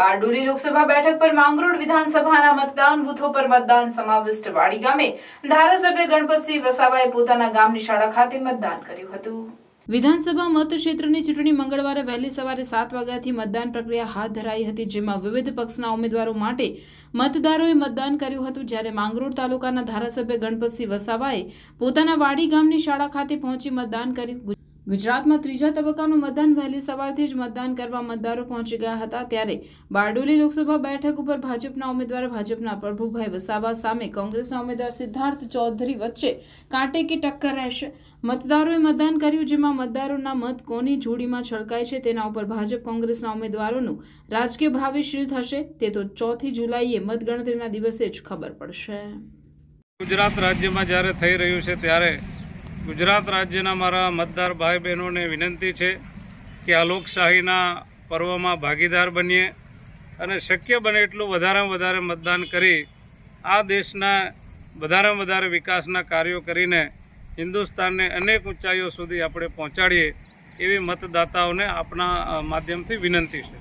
બારડોલી લોકસભા બેઠક પર માંગરોળ વિધાનસભાના મતદાન બુથો પર મતદાન સમાવિષ્ટ વાડી ગામે ધારાસભ્ય ગણપતસિંહ વસાવાએ પોતાના ગામની શાળા ખાતે મતદાન કર્યું હતું વિધાનસભા મતક્ષેત્રની ચૂંટણી મંગળવારે વહેલી સવારે સાત વાગ્યાથી મતદાન પ્રક્રિયા હાથ ધરાઈ હતી જેમાં વિવિધ પક્ષના ઉમેદવારો માટે મતદારોએ મતદાન કર્યું હતું જ્યારે માંગરોળ તાલુકાના ધારાસભ્ય ગણપતસિંહ વસાવાએ પોતાના વાડી ગામની શાળા ખાતે પહોંચી મતદાન કર્યું ગુજરાતમાં ત્રીજા તબક્કાનું મતદાન વહેલી સવારથી જ મતદાન કરવા મતદારો પહોંચી ગયા હતા ત્યારે બારડોલી લોકસભા બેઠક ઉપર ભાજપના ઉમેદવાર ભાજપના પ્રભુભાઈ વસાવા સામે કોંગ્રેસના ઉમેદવાર સિદ્ધાર્થ ચૌધરી વચ્ચે કાંટે કે ટક્કર રહેશે મતદારોએ મતદાન કર્યું જેમાં મતદારોના મત કોની જોડીમાં છળકાય છે તેના ઉપર ભાજપ કોંગ્રેસના ઉમેદવારોનું રાજકીય ભાવિશીલ થશે તે તો ચોથી જુલાઈએ મતગણતરીના દિવસે જ ખબર પડશે ગુજરાત રાજ્યમાં જ્યારે થઈ રહ્યું છે ત્યારે ગુજરાત રાજ્યના મારા મતદાર ભાઈ બહેનોને વિનંતી છે કે આ લોકશાહીના પર્વમાં ભાગીદાર બનીએ અને શક્ય બને એટલું વધારેમાં વધારે મતદાન કરી આ દેશના વધારેમાં વધારે વિકાસના કાર્યો કરીને હિન્દુસ્તાનને અનેક ઊંચાઈઓ સુધી આપણે પહોંચાડીએ એવી મતદાતાઓને આપણા માધ્યમથી વિનંતી છે